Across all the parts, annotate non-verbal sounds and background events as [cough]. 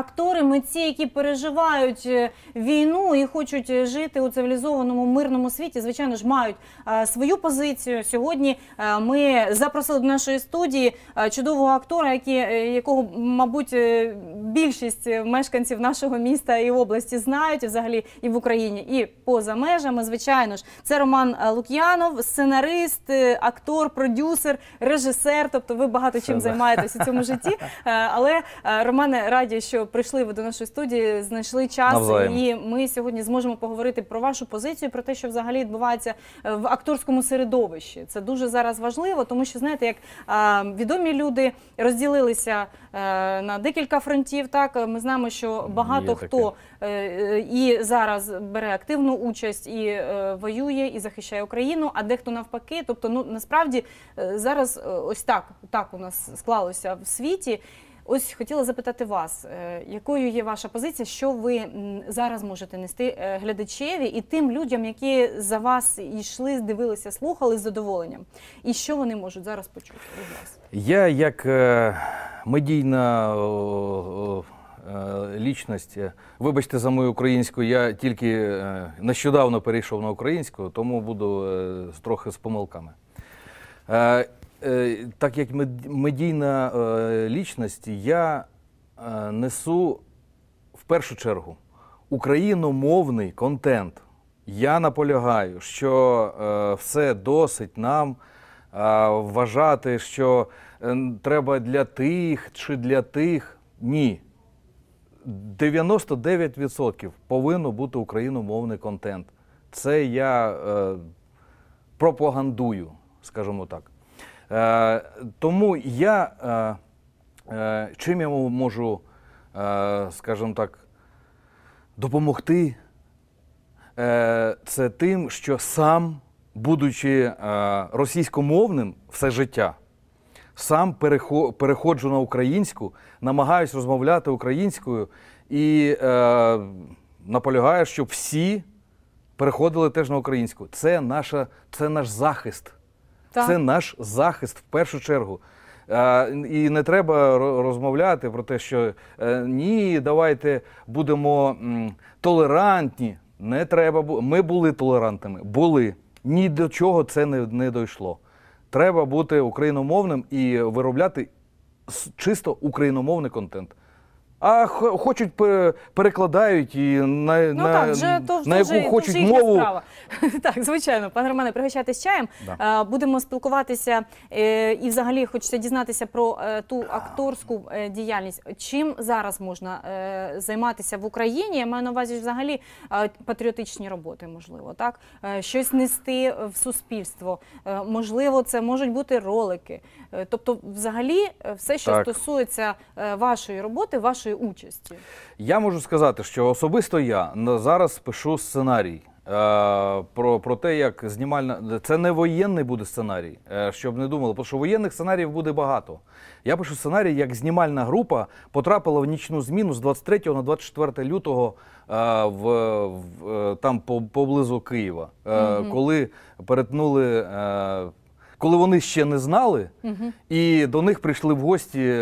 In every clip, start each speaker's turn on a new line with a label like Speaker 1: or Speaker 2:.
Speaker 1: актори, митці, які переживають е, війну і хочуть е, жити у цивілізованому мирному світі, звичайно ж, мають е, свою позицію. Сьогодні ми запросили до нашої студії чудового актора, якого, мабуть, більшість мешканців нашого міста і області знають взагалі і в Україні, і поза межами. Звичайно ж, це Роман Лук'янов, сценарист, актор, продюсер, режисер. Тобто, ви багато чим займаєтесь у цьому житті. [laughs] Але Романе раді, що прийшли ви до нашої студії, знайшли час, Навзаєм. і ми сьогодні зможемо поговорити про вашу позицію, про те, що взагалі відбувається е, в акторському середовищі. Це дуже зараз важливо, тому що знаєте, як відомі люди розділилися е, на декілька фронтів. Так ми знаємо, що багато хто е, і зараз бере активну участь і воює, і захищає Україну, а дехто навпаки, тобто ну насправді зараз ось так, так у нас склалося в світі. Ось хотіла запитати вас, е, якою є ваша позиція, що ви зараз можете нести е, глядачеві і тим людям, які за вас йшли, дивилися, слухали з задоволенням, і що вони можуть зараз почути від
Speaker 2: вас? Я як е, медійна лічність, вибачте за мою українську, я тільки нещодавно перейшов на українську, тому буду трохи з помилками. Е, так як медійна е, лічність, я е, несу в першу чергу україномовний контент. Я наполягаю, що все досить нам вважати, що треба для тих чи для тих. Ні. 99% повинно бути україномовний контент. Це я е, пропагандую, скажімо так. Е, тому я е, е, чим я можу, скажімо так, допомогти, це тим, що сам, будучи російськомовним все життя, сам переходжу на українську, намагаюсь розмовляти українською і наполягаю, щоб всі переходили теж на українську. Це наша, це наш захист. Так. Це наш захист в першу чергу. І не треба розмовляти про те, що е, ні, давайте будемо толерантні. Не треба Ми були толерантними. Були. Ні до чого це не, не дійшло. Треба бути україномовним і виробляти чисто україномовний контент а хочуть перекладають і на ну, на, так, вже, то, на яку вже, хочуть то вже мову. Справа.
Speaker 1: [laughs] Так, звичайно, пане Романе, з чаєм. Да. Е, будемо спілкуватися е, і, взагалі, хочеться дізнатися про е, ту акторську діяльність. Чим зараз можна займатися в Україні? Я маю на увазі, взагалі патріотичні роботи, можливо, так щось нести в суспільство. Можливо, це можуть бути ролики. Тобто, взагалі, все, що так. стосується вашої роботи, вашої вашої участі?
Speaker 2: Я можу сказати, що особисто я зараз пишу сценарій. Е, про про те, як знімальна це не воєнний буде сценарій, е, щоб не думали, тому що воєнних сценаріїв буде багато. Я пишу сценарій, як знімальна група потрапила в нічну зміну з 23 на 24 лютого е, в, в там поблизу Києва, угу. коли перетнули. Коли вони ще не знали, угу. і до них прийшли в гості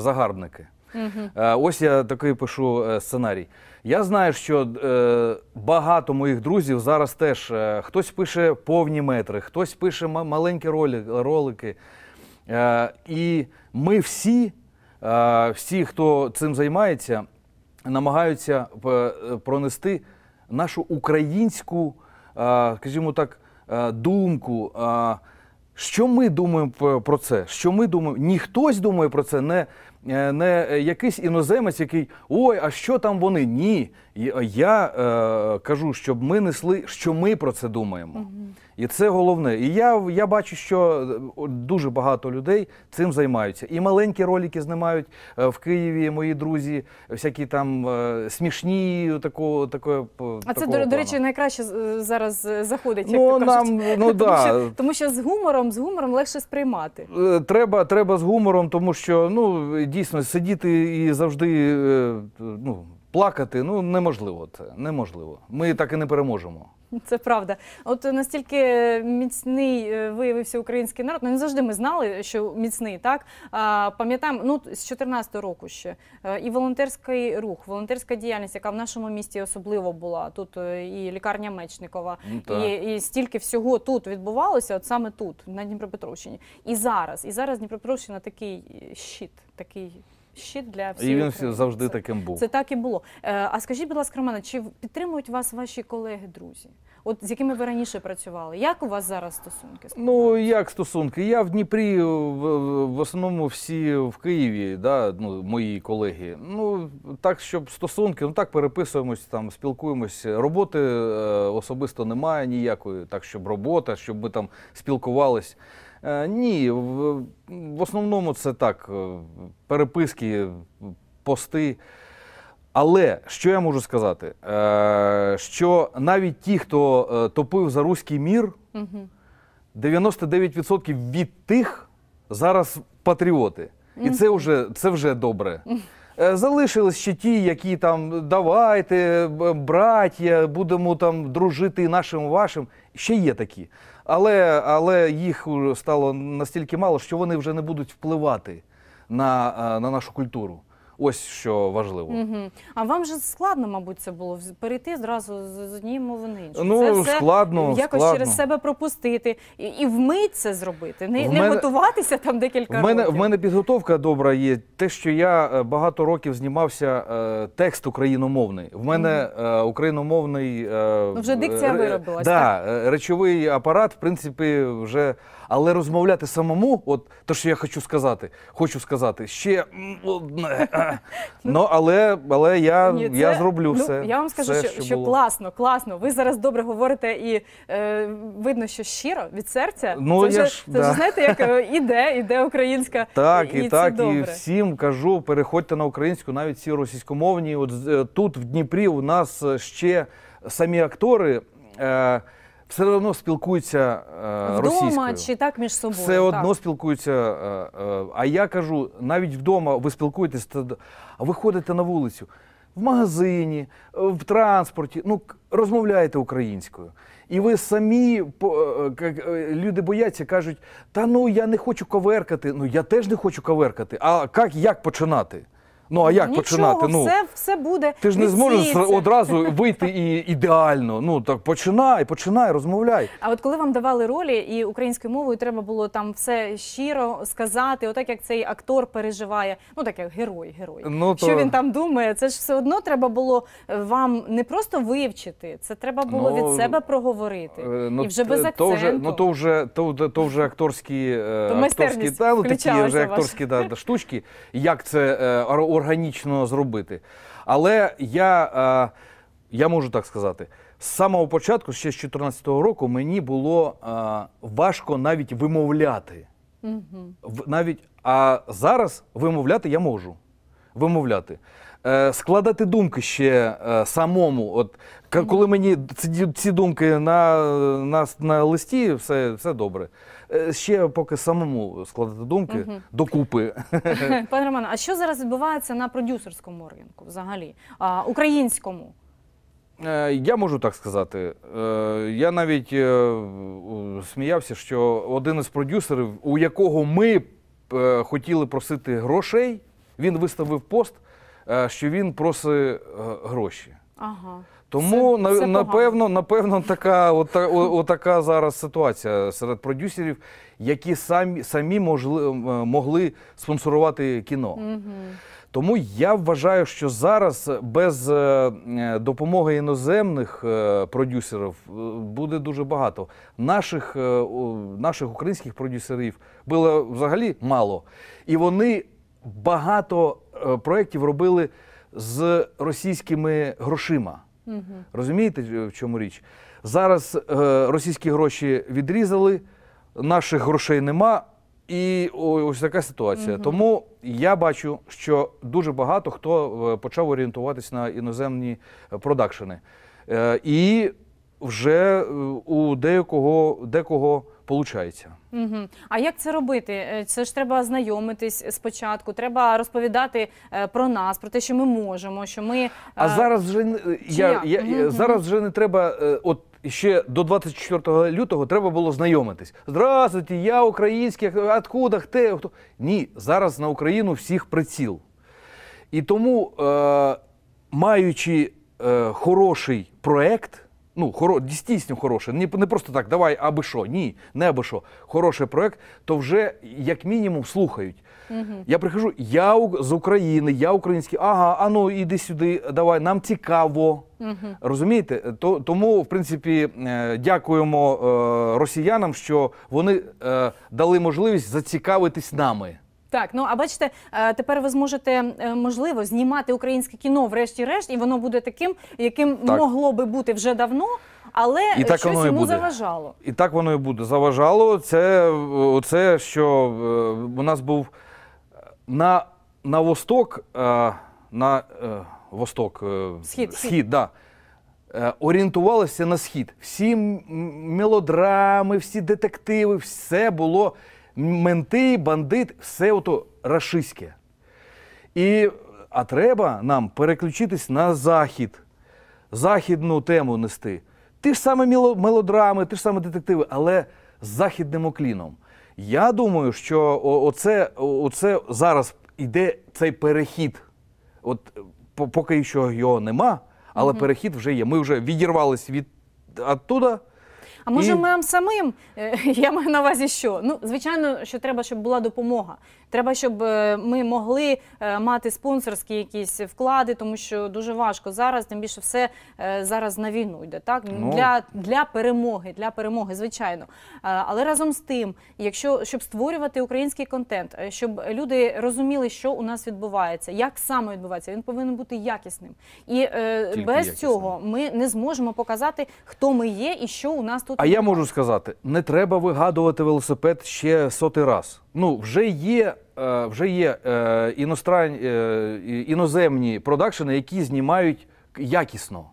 Speaker 2: загарбники. Е, ось я такий пишу е, сценарій. Я знаю, що е, багато моїх друзів зараз теж хтось пише повні метри, хтось пише маленькі ролики. І ми всі, всі, хто цим займається, намагаються пронести нашу українську, скажімо так, думку. Що ми думаємо про це? Що ми думаємо? Ніхтось думає про це не. Е, не е, якийсь іноземець, який ой, а що там вони? Ні. Е, я е, кажу, щоб ми несли, що ми про це думаємо. Угу. І це головне. І я я бачу, що е, дуже багато людей цим займаються. І маленькі ролики знімають е, в Києві мої друзі, всякі там е, смішні, такого такої. А це, до, до речі,
Speaker 1: найкраще зараз заходить. як ну, то Нам, ну, [laughs] тому, да. що, тому що з гумором, з гумором легше сприймати.
Speaker 2: Треба треба з гумором, тому що ну дійсно сидіти і завжди. ну, Плакати ну неможливо це неможливо. Ми так і не переможемо.
Speaker 1: Це правда. От настільки міцний е, виявився український народ. Ну не завжди ми знали, що міцний, так пам'ятаємо, ну з 14 року ще е, і волонтерський рух, волонтерська діяльність, яка в нашому місті особливо була. Тут е, і лікарня Мечникова, ну, і, і стільки всього тут відбувалося, от саме тут, на Дніпропетровщині. І зараз, і зараз Дніпропетровщина такий щит, такий щит для всіх. І він України.
Speaker 2: завжди таким був. Це
Speaker 1: так і було. Е, а скажіть, будь ласка, Романа, чи підтримують вас ваші колеги, друзі? От з якими ви раніше працювали? Як у вас зараз стосунки?
Speaker 2: Ну як стосунки? Я в Дніпрі в, в основному всі в Києві, да, ну, мої колеги. Ну так, щоб стосунки, ну так переписуємось, там спілкуємось. Роботи е, особисто немає ніякої, так щоб робота, щоб ми там спілкувались. Е, ні, в основному це так, е, переписки, пости. Але що я можу сказати? Е, що навіть ті, хто топив за руський мір, 99% від тих зараз патріоти. І це вже це вже добре. Залишились ще ті, які там давайте, браття, будемо там дружити нашим вашим. Ще є такі але але їх стало настільки мало, що вони вже не будуть впливати на, е, на нашу культуру. Ось що важливо.
Speaker 1: Угу. А вам же складно, мабуть, це було перейти зразу з однієї мови на іншу. Ну, це все складно, якось складно. через себе пропустити і, і вмить це зробити, не не мене... готуватися там декілька в мене, років. В
Speaker 2: мене підготовка добра є. Те, що я е, багато років знімався е, текст україномовний. В мене е, україномовний е, ну, вже дикція е, виробилася. Да, е, речовий апарат, в принципі, вже але розмовляти самому, от те, що я хочу сказати, хочу сказати ще одне. Ну, ну, але але я Ні, це, я зроблю ну, все. Я вам скажу, все, що, що, що
Speaker 1: класно, класно. Ви зараз добре говорите і е, видно, що щиро від серця.
Speaker 2: Ну це вже, я ж, це да. вже знаєте,
Speaker 1: як е, іде, іде українська так і, і так, це добре. і всім
Speaker 2: кажу, переходьте на українську, навіть всі російськомовні. От е, тут в Дніпрі у нас ще самі актори. Е, все одно спілкуються е, російською. Вдома
Speaker 1: чи так між собою? Все одно
Speaker 2: спілкуються. Е, е, а я кажу, навіть вдома ви спілкуєтесь, та- а ви ходите на вулицю. В магазині, в транспорті, ну розмовляєте українською. І ви самі по- е, е, люди бояться, кажуть: та ну я не хочу коверкати. Ну я теж не хочу коверкати. А як, як починати? Ну а як Нічого, починати? Ну все,
Speaker 1: все буде. Ти ж не зможеш одразу [laughs]
Speaker 2: вийти і ідеально. Ну так починай, починай, розмовляй.
Speaker 1: А от коли вам давали ролі, і українською мовою треба було там все щиро сказати, отак як цей актор переживає. Ну так як герой, герой. Ну, то... Що він там думає? Це ж все одно треба було е, вам не просто вивчити, це треба було ну, від себе проговорити. Е, ну, і вже без ну, акценту. То вже, ну то
Speaker 2: вже то, то вже акторські е, то акторські та, ну, такі вже акторські да, штучки. Як це органічно зробити. Але я, е, я можу так сказати. З самого початку, ще з 2014 року, мені було а, е, важко навіть вимовляти. Угу. навіть, А зараз вимовляти я можу. Вимовляти. Е, складати думки ще е, самому. От Коли мені ці, ці думки на, на, на листі, все, все добре. Е, ще поки самому складати думки угу. докупи. [laughs]
Speaker 1: Пане Романе, а що зараз відбувається на продюсерському ринку взагалі? А, Українському?
Speaker 2: Е, я можу так сказати. Е, я навіть сміявся, що один із продюсерів, у якого ми хотіли просити грошей, він виставив пост, що він просить гроші. Ага. Тому це, на, це напевно, напевно, така от, о, отака зараз ситуація серед продюсерів, які самі самі можли, е, могли спонсорувати кіно. Угу. Тому я вважаю, що зараз е, без е, допомоги іноземних продюсерів буде дуже багато. Наших наших українських продюсерів було взагалі мало, і вони багато проєктів робили з російськими грошима. Угу. Розумієте, е, в чому річ? Зараз е, російські гроші відрізали, наших грошей нема, і ось така ситуація. Угу. Тому я бачу, що дуже багато хто е, почав орієнтуватись на іноземні е, продакшени. Е, і вже у деякого декого получається.
Speaker 1: Угу. А як це робити? Е, це ж треба знайомитись спочатку. Треба розповідати е, про нас, про те, що ми можемо. Що ми а е,
Speaker 2: зараз вже я, я угу. зараз вже не треба от. Ще до 24 лютого треба було знайомитись. Здравствуйте, я український, откуда, хте, хто. Ні, зараз на Україну всіх приціл. І тому, е, маючи е, хороший проект, ну, хоро, дійсно хороше, не, не просто так, давай, аби що, ні, не аби що, хороший проект, то вже як мінімум слухають. Угу. Я прихожу, я з України, я український, ага, а ну, іди сюди, давай, нам цікаво. Угу. Розумієте? То, тому, в принципі, е, дякуємо е, росіянам, що вони е, дали можливість зацікавитись нами.
Speaker 1: Так, ну а бачите, е, тепер ви зможете е, можливо знімати українське кіно, врешті-решт, і воно буде таким, яким так. могло би бути вже давно, але і так щось йому буде. заважало.
Speaker 2: І так воно і буде. Заважало це, оце, що е, у нас був на на восток, на восток схід, схід, схід. да. орієнтувалися на схід. Всі мелодрами, всі детективи, все було менти, бандит, все ото рашистське. І а треба нам переключитись на захід, західну тему нести. Ті ж саме мелодрами, ті ж саме детективи, але з західним окліном. Я думаю, що оце, оце зараз йде цей перехід. От е, поки що його нема, але mm перехід вже є. Ми вже відірвались від оттуда. А може, І-
Speaker 1: нам самим? Е, [laughs] я маю на увазі, що ну звичайно, що треба, щоб була допомога. Треба, щоб е, ми могли е, мати спонсорські якісь вклади, тому що дуже важко зараз, тим більше все зараз на війну йде. Так Ну. для, для перемоги, для перемоги, звичайно. Але разом з тим, якщо щоб створювати український контент, щоб люди розуміли, що у нас відбувається, як саме відбувається, він повинен бути якісним. І Тільки без якісним. цього ми не зможемо показати, хто ми є і що у нас тут а я можу
Speaker 2: сказати: не треба вигадувати велосипед ще сотий раз. Ну вже є. Е, вже є е, е, іноземні продакшени, які знімають якісно.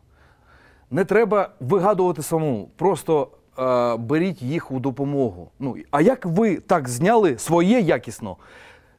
Speaker 2: Не треба вигадувати саму. просто беріть їх у допомогу. Ну а як ви так зняли своє якісно?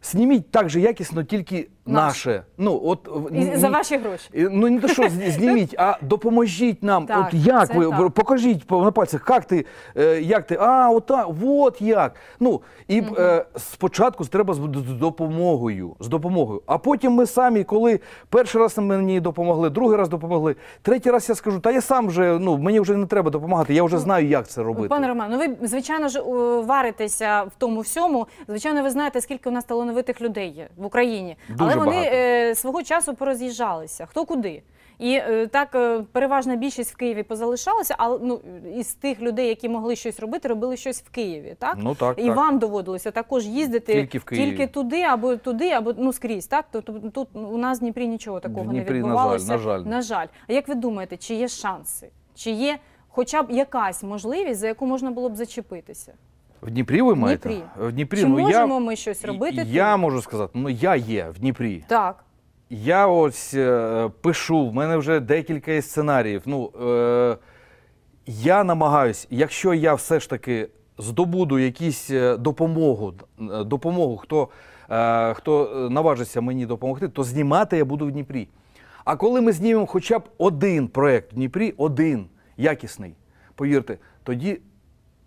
Speaker 2: Сніміть так же якісно, тільки наше. Ну от І за ваші гроші. Ну не то що [laughs] зніміть, а допоможіть нам. Так, от як ви так. покажіть по- на пальцях, як ти, е, як ти, а, ота, от як. Ну і б, е, спочатку треба з з допомогою, з допомогою. А потім ми самі, коли перший раз мені допомогли, другий раз допомогли, третій раз я скажу, та я сам вже ну мені вже не треба допомагати, я вже ну, знаю, як це робити. Пане
Speaker 1: Роман, ну ви звичайно ж варитеся в тому всьому. Звичайно, ви знаєте, скільки у нас талановитих людей є в Україні. Дуже але вони багато. Е, свого часу пороз'їжджалися. Хто куди? І е, так е, переважна більшість в Києві позалишалася, але ну із тих людей, які могли щось робити, робили щось в Києві. Так ну так і так. вам доводилося також їздити тільки в Києві. тільки туди, або туди, або ну скрізь. Так то тут, тут у нас в Дніпрі нічого такого Дніпрі, не відбувалося. на жаль. На жаль. А як ви думаєте, чи є шанси, чи є хоча б якась можливість, за яку можна було б зачепитися?
Speaker 2: В Дніпрі ви маєте? Дніпрі. В Дніпрі. Чи ну, можемо я... ми щось робити? Я тут? можу сказати, ну я є в Дніпрі. Так. Я ось е, пишу, в мене вже декілька сценаріїв. Ну, е, Я намагаюсь, якщо я все ж таки здобуду якісь е, допомогу, е, допомогу, хто е, хто наважиться мені допомогти, то знімати я буду в Дніпрі. А коли ми знімемо хоча б один проєкт в Дніпрі, один якісний, повірте, тоді.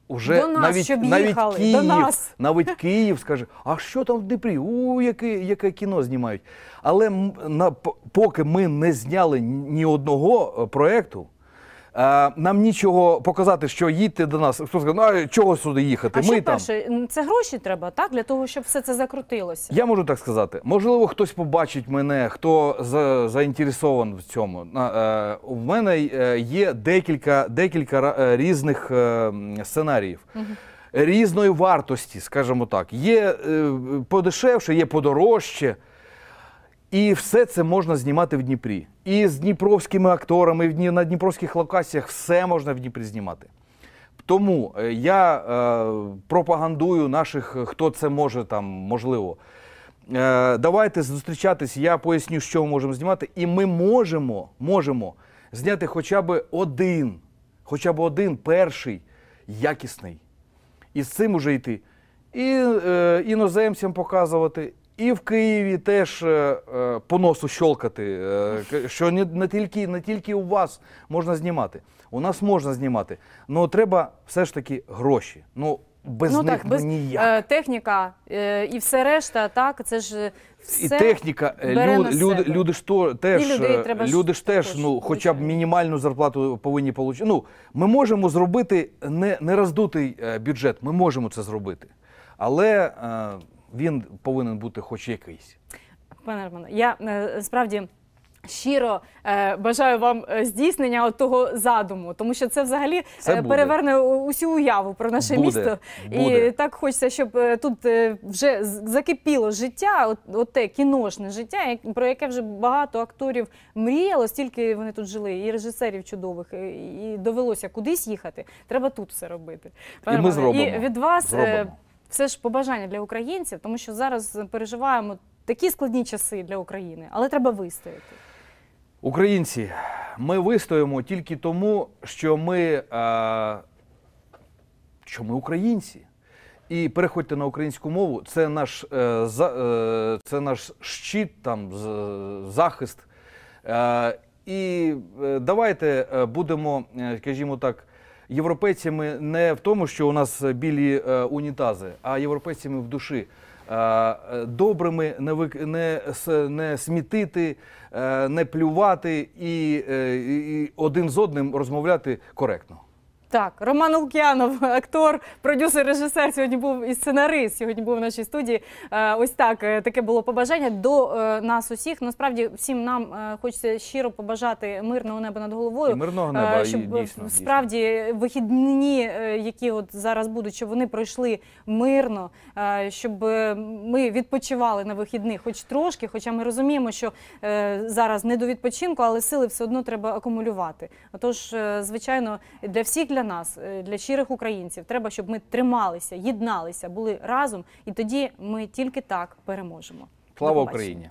Speaker 2: Уже до нас, навіть щоб навіть їхали, Київ, до нас. навіть Київ скаже, а що там в Дніпрі? У яке яке кіно знімають? Але на поки ми не зняли ні одного е, проекту. Нам нічого показати, що їдьте до нас. Хто сказав, ну а чого сюди їхати? А Ми що там. перше,
Speaker 1: це гроші треба, так? Для того, щоб все це закрутилося.
Speaker 2: Я можу так сказати. Можливо, хтось побачить мене, хто за, заінтересований в цьому. У е, мене е, є декілька декілька е, різних сценаріїв. Угу. Різної вартості, скажімо так, є подешевше, є подорожче. І все це можна знімати в Дніпрі. І з дніпровськими акторами і на дніпровських локаціях все можна в Дніпрі знімати. Тому е, я е, пропагандую наших, е, хто це може там можливо. Е, Давайте зустрічатись, я поясню, що ми можемо знімати, і ми можемо можемо зняти хоча б один, хоча б один перший якісний. І з цим уже йти. І е, іноземцям показувати, і в Києві теж е, е, по носу щолкати, е, що не тільки не тільки у вас можна знімати, у нас можна знімати, але ну, треба все ж таки гроші. Ну без ну, них так, ну, без, ну, ніяк.
Speaker 1: техніка і все решта, так це ж все і техніка.
Speaker 2: Люд, люд, люди ж то теж люди ж теж, ну хоча б мінімальну зарплату повинні отримати. Ну ми можемо зробити не не роздутий бюджет. Ми можемо це зробити, але він повинен бути хоч якийсь.
Speaker 1: Пане Романе, я е, справді. Щиро е, бажаю вам е, здійснення от того задуму, тому що це взагалі е, це переверне усю уяву про наше буде, місто, буде. і так хочеться, щоб тут вже закипіло життя, от, от те кіношне життя, про яке вже багато акторів мріяло, стільки вони тут жили, і режисерів чудових, і довелося кудись їхати. Треба тут все робити. Пане і ми Романе, зробимо. І від вас зробимо все ж побажання для українців, тому що зараз переживаємо такі складні часи для України, але треба вистояти.
Speaker 2: Українці, ми вистоїмо тільки тому, що ми, а, е, що ми українці. І переходьте на українську мову. Це наш е, за, е, це наш щит, там з, захист. Е, і е, давайте е, будемо, скажімо так, європейцями не в тому, що у нас білі е, унітази, а європейцями в душі. Е, добрими не вик... не, не смітити, е, не плювати е, і, і один з одним розмовляти коректно.
Speaker 1: Так, Роман Лук'янов, [laughs] актор, продюсер, режисер, сьогодні був і сценарист. Сьогодні був в нашій студії. Е, ось так е, таке було побажання до е, нас усіх. Насправді всім нам хочеться щиро побажати мирного неба над головою. І Мирного неба щоб і дійсно, справді вихідні, які от зараз будуть, щоб вони пройшли мирно, щоб ми відпочивали на вихідних, хоч трошки. Хоча ми розуміємо, що зараз не до відпочинку, але сили все одно треба акумулювати. Отож, звичайно, для всіх для для нас, е, для щирих українців, треба, щоб ми трималися, єдналися, були разом, і тоді ми тільки так переможемо.
Speaker 2: Слава Україні!